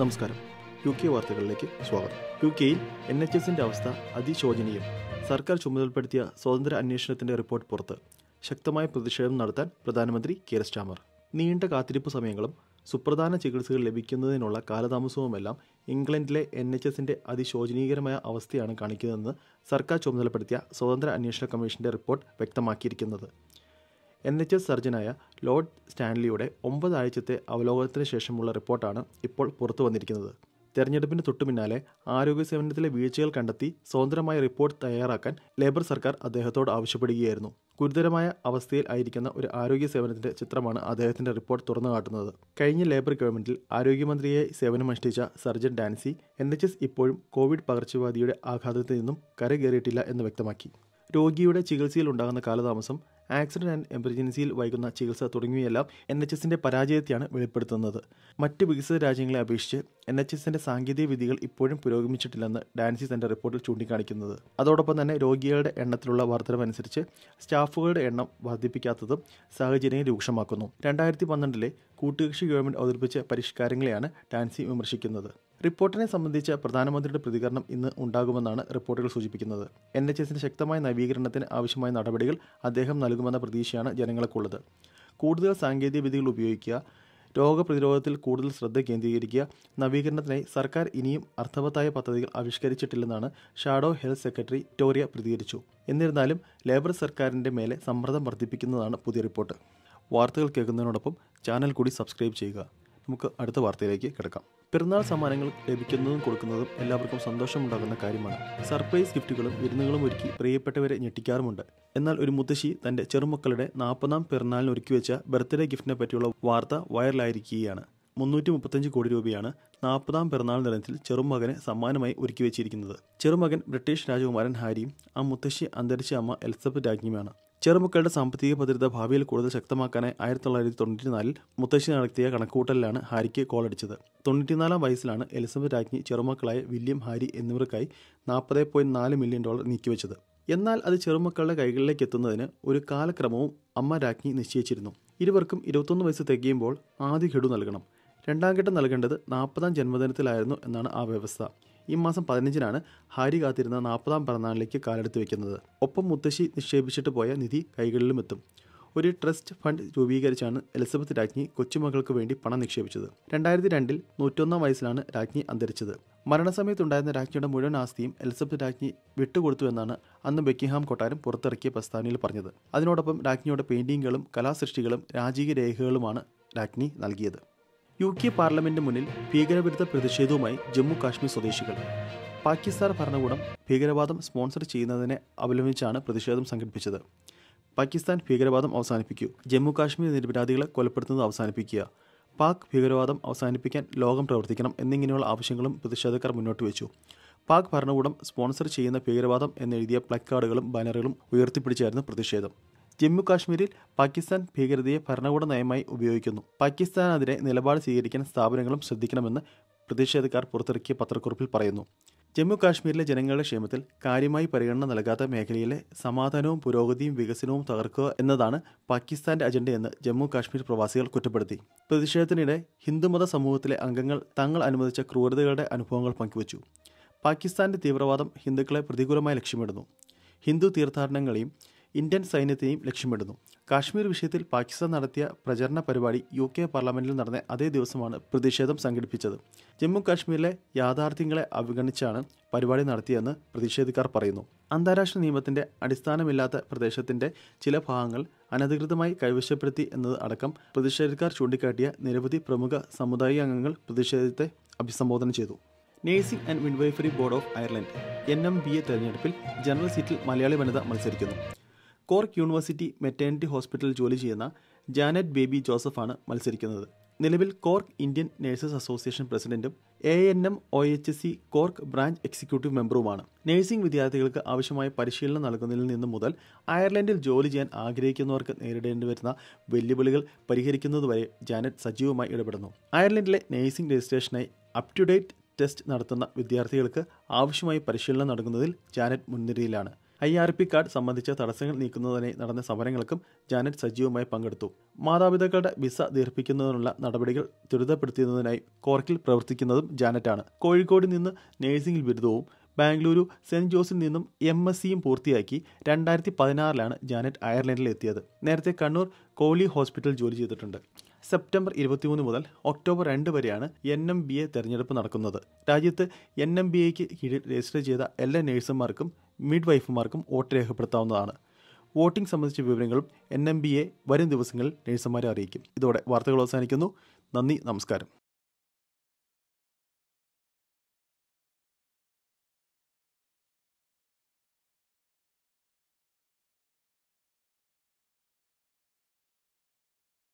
നമസ്കാരം U K വാർത്തകളിലേക്ക് സ്വാഗതം യു കെയിൽ എൻ എച്ച് എസിന്റെ അവസ്ഥ അതിശോചനീയം സർക്കാർ ചുമതലപ്പെടുത്തിയ സ്വതന്ത്ര അന്വേഷണത്തിന്റെ റിപ്പോർട്ട് പുറത്ത് ശക്തമായ പ്രതിഷേധം നടത്താൻ പ്രധാനമന്ത്രി കെയർ സ്റ്റാമർ നീണ്ട കാത്തിരിപ്പ് സമയങ്ങളും സുപ്രധാന ചികിത്സകൾ ലഭിക്കുന്നതിനുള്ള കാലതാമസവുമെല്ലാം ഇംഗ്ലണ്ടിലെ എൻ എച്ച് എസിന്റെ അതിശോചനീയകരമായ അവസ്ഥയാണ് കാണിക്കുന്നതെന്ന് സർക്കാർ ചുമതലപ്പെടുത്തിയ സ്വതന്ത്ര അന്വേഷണ കമ്മീഷന്റെ റിപ്പോർട്ട് വ്യക്തമാക്കിയിരിക്കുന്നത് എൻ എച്ച് എസ് സർജനായ ലോർഡ് സ്റ്റാൻലിയുടെ ഒമ്പത് ആഴ്ചത്തെ അവലോകനത്തിന് ശേഷമുള്ള റിപ്പോർട്ടാണ് ഇപ്പോൾ പുറത്തു വന്നിരിക്കുന്നത് തെരഞ്ഞെടുപ്പിന് തൊട്ടുപിന്നാലെ ആരോഗ്യ സേവനത്തിലെ വീഴ്ചകൾ കണ്ടെത്തി സ്വതന്ത്രമായ റിപ്പോർട്ട് തയ്യാറാക്കാൻ ലേബർ സർക്കാർ അദ്ദേഹത്തോട് ആവശ്യപ്പെടുകയായിരുന്നു ഗുരുതരമായ അവസ്ഥയിൽ ആയിരിക്കുന്ന ഒരു ആരോഗ്യ സേവനത്തിന്റെ ചിത്രമാണ് അദ്ദേഹത്തിന്റെ റിപ്പോർട്ട് തുറന്നു കാട്ടുന്നത് കഴിഞ്ഞ ലേബർ ഗവൺമെന്റിൽ ആരോഗ്യമന്ത്രിയെ സേവനമനുഷ്ഠിച്ച സർജൻ ഡാൻസി എൻ ഇപ്പോഴും കോവിഡ് പകർച്ചവ്യാധിയുടെ ആഘാതത്തിൽ നിന്നും കരകയറിയിട്ടില്ല എന്ന് വ്യക്തമാക്കി രോഗിയുടെ ചികിത്സയിൽ ഉണ്ടാകുന്ന കാലതാമസം ആക്സിഡന്റ് ആൻഡ് എമർജൻസിയിൽ വൈകുന്ന ചികിത്സ തുടങ്ങിയെല്ലാം എൻ എച്ച് എസിന്റെ പരാജയത്തെയാണ് വെളിപ്പെടുത്തുന്നത് മറ്റ് വികസിത രാജ്യങ്ങളെ അപേക്ഷിച്ച് എൻ എച്ച് എസിന്റെ സാങ്കേതിക വിധികൾ ഇപ്പോഴും പുരോഗമിച്ചിട്ടില്ലെന്ന് ഡാൻസി തന്റെ റിപ്പോർട്ടിൽ ചൂണ്ടിക്കാണിക്കുന്നത് അതോടൊപ്പം തന്നെ രോഗികളുടെ എണ്ണത്തിലുള്ള അനുസരിച്ച് സ്റ്റാഫുകളുടെ എണ്ണം വർദ്ധിപ്പിക്കാത്തതും സാഹചര്യം രൂക്ഷമാക്കുന്നു രണ്ടായിരത്തി പന്ത്രണ്ടിലെ കൂട്ടുകക്ഷി ഗവൺമെന്റ് അവതരിപ്പിച്ച പരിഷ്കാരങ്ങളെയാണ് ഡാൻസി വിമർശിക്കുന്നത് റിപ്പോർട്ടിനെ സംബന്ധിച്ച പ്രധാനമന്ത്രിയുടെ പ്രതികരണം ഇന്ന് ഉണ്ടാകുമെന്നാണ് റിപ്പോർട്ടുകൾ സൂചിപ്പിക്കുന്നത് എൻ എച്ച് എസിന്റെ ശക്തമായ നവീകരണത്തിന് ആവശ്യമായ നടപടികൾ അദ്ദേഹം നൽകുമെന്ന പ്രതീക്ഷയാണ് ജനങ്ങൾക്കുള്ളത് കൂടുതൽ സാങ്കേതിക വിദ്യകൾ ഉപയോഗിക്കുക രോഗപ്രതിരോധത്തിൽ കൂടുതൽ ശ്രദ്ധ കേന്ദ്രീകരിക്കുക നവീകരണത്തിനായി സർക്കാർ ഇനിയും അർത്ഥവത്തായ പദ്ധതികൾ ആവിഷ്കരിച്ചിട്ടില്ലെന്നാണ് ഷാഡോ ഹെൽത്ത് സെക്രട്ടറി ടോറിയ പ്രതികരിച്ചു എന്നിരുന്നാലും ലേബർ സർക്കാരിൻ്റെ മേലെ സമ്മർദ്ദം വർദ്ധിപ്പിക്കുന്നതാണ് പുതിയ റിപ്പോർട്ട് വാർത്തകൾ കേൾക്കുന്നതിനോടൊപ്പം ചാനൽ കൂടി സബ്സ്ക്രൈബ് ചെയ്യുക നമുക്ക് അടുത്ത വാർത്തയിലേക്ക് കിടക്കാം പെരുന്നാൾ സമ്മാനങ്ങൾ ലഭിക്കുന്നതും കൊടുക്കുന്നതും എല്ലാവർക്കും സന്തോഷമുണ്ടാകുന്ന കാര്യമാണ് സർപ്രൈസ് ഗിഫ്റ്റുകളും വിരുന്നുകളും ഒരുക്കി പ്രിയപ്പെട്ടവരെ ഞെട്ടിക്കാറുമുണ്ട് എന്നാൽ ഒരു മുത്തശ്ശി തന്റെ ചെറുമക്കളുടെ നാൽപ്പതാം പെരുന്നാളിന് ഒരുക്കി വെച്ച ബർത്ത്ഡേ ഗിഫ്റ്റിനെ പറ്റിയുള്ള വാർത്ത വൈറലായിരിക്കുകയാണ് മുന്നൂറ്റി മുപ്പത്തഞ്ച് കോടി രൂപയാണ് നാൽപ്പതാം പിറന്നാൾ ദിനത്തിൽ ചെറുമകനെ സമ്മാനമായി ഒരുക്കി വെച്ചിരിക്കുന്നത് ചെറുമകൻ ബ്രിട്ടീഷ് രാജകുമാരൻ ഹാരിയും ആ മുത്തശ്ശി അന്തരിച്ച അമ്മ എലിസബത്ത് രാജ്ഞിയുമാണ് ചെറുമക്കളുടെ സാമ്പത്തിക ഭദ്രത ഭാവിയിൽ കൂടുതൽ ശക്തമാക്കാനായി ആയിരത്തി തൊള്ളായിരത്തി തൊണ്ണൂറ്റിനാലിൽ മുത്തശ്ശി നടത്തിയ കണക്കൂട്ടലിലാണ് ഹാരിക്ക് കോളടിച്ചത് തൊണ്ണൂറ്റിനാലാം വയസ്സിലാണ് എലിസബത്ത് രാജ്ഞി ചെറുമക്കളായ വില്യം ഹാരി എന്നിവർക്കായി നാൽപ്പത് നാല് മില്യൺ ഡോളർ നീക്കിവെച്ചത് എന്നാൽ അത് ചെറുമക്കളുടെ കൈകളിലേക്ക് എത്തുന്നതിന് ഒരു കാലക്രമവും അമ്മ രാജ്ഞി നിശ്ചയിച്ചിരുന്നു ഇരുവർക്കും ഇരുപത്തൊന്ന് വയസ്സ് തികയുമ്പോൾ ആദ്യ ഘടു നൽകണം രണ്ടാം ഘട്ടം നൽകേണ്ടത് നാൽപ്പതാം ജന്മദിനത്തിലായിരുന്നു എന്നാണ് ആ വ്യവസ്ഥ ഈ മാസം പതിനഞ്ചിനാണ് ഹാരി കാത്തിരുന്ന നാൽപ്പതാം പിറന്നാളിലേക്ക് കാലെടുത്ത് വെക്കുന്നത് ഒപ്പം മുത്തശ്ശി നിക്ഷേപിച്ചിട്ട് പോയ നിധി കൈകളിലും എത്തും ഒരു ട്രസ്റ്റ് ഫണ്ട് രൂപീകരിച്ചാണ് എലിസബത്ത് രാജ്ഞി കൊച്ചുമകൾക്ക് വേണ്ടി പണം നിക്ഷേപിച്ചത് രണ്ടായിരത്തി രണ്ടിൽ നൂറ്റൊന്നാം വയസ്സിലാണ് രാജ്ഞി അന്തരിച്ചത് മരണസമയത്തുണ്ടായിരുന്ന രാജ്ഞിയുടെ മുഴുവൻ ആസ്തിയും എലിസബത്ത് രാജ്ഞി വിട്ടുകൊടുത്തുവെന്നാണ് അന്ന് ബെക്കിംഗ്ഹാം കൊട്ടാരം പുറത്തിറക്കിയ പ്രസ്താവനയിൽ പറഞ്ഞത് അതിനോടൊപ്പം രാജ്ഞിയുടെ പെയിൻറ്റിങ്ങുകളും കലാസൃഷ്ടികളും രാജീയ രേഖകളുമാണ് രാജ്ഞി നൽകിയത് യു കെ പാർലമെന്റ് മുന്നിൽ ഭീകരവിരുദ്ധ പ്രതിഷേധവുമായി ജമ്മു കാശ്മീർ സ്വദേശികൾ പാകിസ്ഥാൻ ഭരണകൂടം ഭീകരവാദം സ്പോൺസർ ചെയ്യുന്നതിനെ അവലംബിച്ചാണ് പ്രതിഷേധം സംഘടിപ്പിച്ചത് പാകിസ്ഥാൻ ഭീകരവാദം അവസാനിപ്പിക്കൂ ജമ്മു കാശ്മീർ നിരപരാധികളെ കൊലപ്പെടുത്തുന്നത് അവസാനിപ്പിക്കുക പാക് ഭീകരവാദം അവസാനിപ്പിക്കാൻ ലോകം പ്രവർത്തിക്കണം എന്നിങ്ങനെയുള്ള ആവശ്യങ്ങളും പ്രതിഷേധക്കാർ മുന്നോട്ട് വെച്ചു പാക് ഭരണകൂടം സ്പോൺസർ ചെയ്യുന്ന ഭീകരവാദം എന്നെഴുതിയ പ്ലക്കാർഡുകളും ബാനറുകളും ഉയർത്തിപ്പിടിച്ചായിരുന്നു പ്രതിഷേധം ജമ്മു കാശ്മീരിൽ പാകിസ്ഥാൻ ഭീകരതയെ ഭരണകൂട നയമായി ഉപയോഗിക്കുന്നു പാകിസ്ഥാനെതിരെ നിലപാട് സ്വീകരിക്കാൻ സ്ഥാപനങ്ങളും ശ്രദ്ധിക്കണമെന്ന് പ്രതിഷേധക്കാർ പുറത്തിറക്കിയ പത്രക്കുറിപ്പിൽ പറയുന്നു ജമ്മു കാശ്മീരിലെ ജനങ്ങളുടെ ക്ഷേമത്തിൽ കാര്യമായി പരിഗണന നൽകാത്ത മേഖലയിലെ സമാധാനവും പുരോഗതിയും വികസനവും തകർക്കുക എന്നതാണ് പാകിസ്ഥാന്റെ അജണ്ടയെന്ന് ജമ്മു കാശ്മീർ പ്രവാസികൾ കുറ്റപ്പെടുത്തി പ്രതിഷേധത്തിനിടെ ഹിന്ദുമത സമൂഹത്തിലെ അംഗങ്ങൾ തങ്ങൾ അനുവദിച്ച ക്രൂരതകളുടെ അനുഭവങ്ങൾ പങ്കുവച്ചു പാകിസ്ഥാന്റെ തീവ്രവാദം ഹിന്ദുക്കളെ പ്രതികൂലമായി ലക്ഷ്യമിടുന്നു ഹിന്ദു തീർത്ഥാടനങ്ങളെയും ഇന്ത്യൻ സൈന്യത്തെയും ലക്ഷ്യമിടുന്നു കാശ്മീർ വിഷയത്തിൽ പാകിസ്ഥാൻ നടത്തിയ പ്രചരണ പരിപാടി യു കെ പാർലമെന്റിൽ നടന്ന അതേ ദിവസമാണ് പ്രതിഷേധം സംഘടിപ്പിച്ചത് ജമ്മു കാശ്മീരിലെ യാഥാർത്ഥ്യങ്ങളെ അവഗണിച്ചാണ് പരിപാടി നടത്തിയെന്ന് പ്രതിഷേധക്കാർ പറയുന്നു അന്താരാഷ്ട്ര നിയമത്തിന്റെ അടിസ്ഥാനമില്ലാത്ത പ്രദേശത്തിന്റെ ചില ഭാഗങ്ങൾ അനധികൃതമായി കൈവശപ്പെടുത്തി എന്നത് അടക്കം പ്രതിഷേധക്കാർ ചൂണ്ടിക്കാട്ടിയ നിരവധി പ്രമുഖ സമുദായ അംഗങ്ങൾ പ്രതിഷേധത്തെ അഭിസംബോധന ചെയ്തു nursing and midwifery board of Ireland N M B A തെരഞ്ഞെടുപ്പിൽ ജനറൽ സീറ്റിൽ മലയാളി വനിത മത്സരിക്കുന്നു കോർക്ക് യൂണിവേഴ്സിറ്റി മെറ്റേണിറ്റി ഹോസ്പിറ്റലിൽ ജോലി ചെയ്യുന്ന ജാനറ്റ് ബേബി ജോസഫാണ് മത്സരിക്കുന്നത് നിലവിൽ കോർക്ക് ഇന്ത്യൻ നഴ്സസ് അസോസിയേഷൻ പ്രസിഡന്റും A N M O H C Cork branch executive മെമ്പറുമാണ് നഴ്സിംഗ് വിദ്യാർത്ഥികൾക്ക് ആവശ്യമായ പരിശീലനം നൽകുന്നതിൽ നിന്നും മുതൽ അയർലൻഡിൽ ജോലി ചെയ്യാൻ ആഗ്രഹിക്കുന്നവർക്ക് നേരിടേണ്ടി വരുന്ന വെല്ലുവിളികൾ പരിഹരിക്കുന്നതുവരെ ജാനറ്റ് സജീവമായി ഇടപെടുന്നു അയർലൻഡിലെ നഴ്സിംഗ് രജിസ്ട്രേഷനായി അപ് ടു ഡേറ്റ് ടെസ്റ്റ് നടത്തുന്ന വിദ്യാർത്ഥികൾക്ക് ആവശ്യമായ പരിശീലനം നൽകുന്നതിൽ ജാനറ്റ് മുൻനിരയിലാണ് ഐ ആർ പി കാർഡ് സംബന്ധിച്ച തടസ്സങ്ങൾ നീക്കുന്നതിനായി നടന്ന സമരങ്ങൾക്കും ജാനറ്റ് സജീവമായി പങ്കെടുത്തു മാതാപിതാക്കളുടെ വിസ ദീർഘിപ്പിക്കുന്നതിനുള്ള നടപടികൾ ത്വരിതപ്പെടുത്തുന്നതിനായി കോർക്കിൽ പ്രവർത്തിക്കുന്നതും ജാനറ്റാണ് കോഴിക്കോട് നിന്ന് നഴ്സിംഗിൽ ബിരുദവും ബാംഗ്ലൂരു സെന്റ് ജോസിൽ നിന്നും എം എസ് സിയും പൂർത്തിയാക്കി രണ്ടായിരത്തി പതിനാറിലാണ് ജാനറ്റ് അയർലൻഡിൽ എത്തിയത് നേരത്തെ കണ്ണൂർ കോലി ഹോസ്പിറ്റൽ ജോലി ചെയ്തിട്ടുണ്ട് സെപ്റ്റംബർ ഇരുപത്തിമൂന്ന് മുതൽ ഒക്ടോബർ രണ്ട് വരെയാണ് എൻ എം ബി എ തെരഞ്ഞെടുപ്പ് നടക്കുന്നത് രാജ്യത്ത് എൻ എം ബി എക്ക് കീഴിൽ രജിസ്റ്റർ ചെയ്ത എല്ലാ നഴ്സുമാർക്കും മിഡ് വൈഫുമാർക്കും വോട്ട് രേഖപ്പെടുത്താവുന്നതാണ് വോട്ടിംഗ് സംബന്ധിച്ച വിവരങ്ങളും എൻ എം ബി എ വരും ദിവസങ്ങളിൽ നഴ്സുമാരെ അറിയിക്കും ഇതോടെ വാർത്തകൾ അവസാനിക്കുന്നു നന്ദി നമസ്കാരം